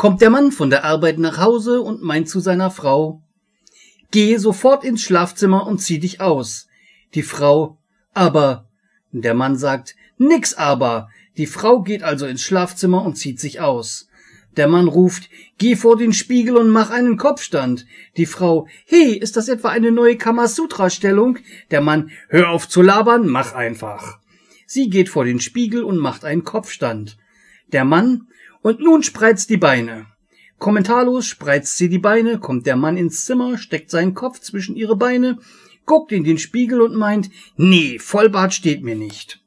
kommt der Mann von der Arbeit nach Hause und meint zu seiner Frau, Geh sofort ins Schlafzimmer und zieh dich aus. Die Frau, aber. Der Mann sagt, nix aber. Die Frau geht also ins Schlafzimmer und zieht sich aus. Der Mann ruft, geh vor den Spiegel und mach einen Kopfstand. Die Frau, hey, ist das etwa eine neue Kamasutra-Stellung? Der Mann, hör auf zu labern, mach einfach. Sie geht vor den Spiegel und macht einen Kopfstand der Mann, und nun spreizt die Beine. Kommentarlos spreizt sie die Beine, kommt der Mann ins Zimmer, steckt seinen Kopf zwischen ihre Beine, guckt in den Spiegel und meint, nee, Vollbart steht mir nicht.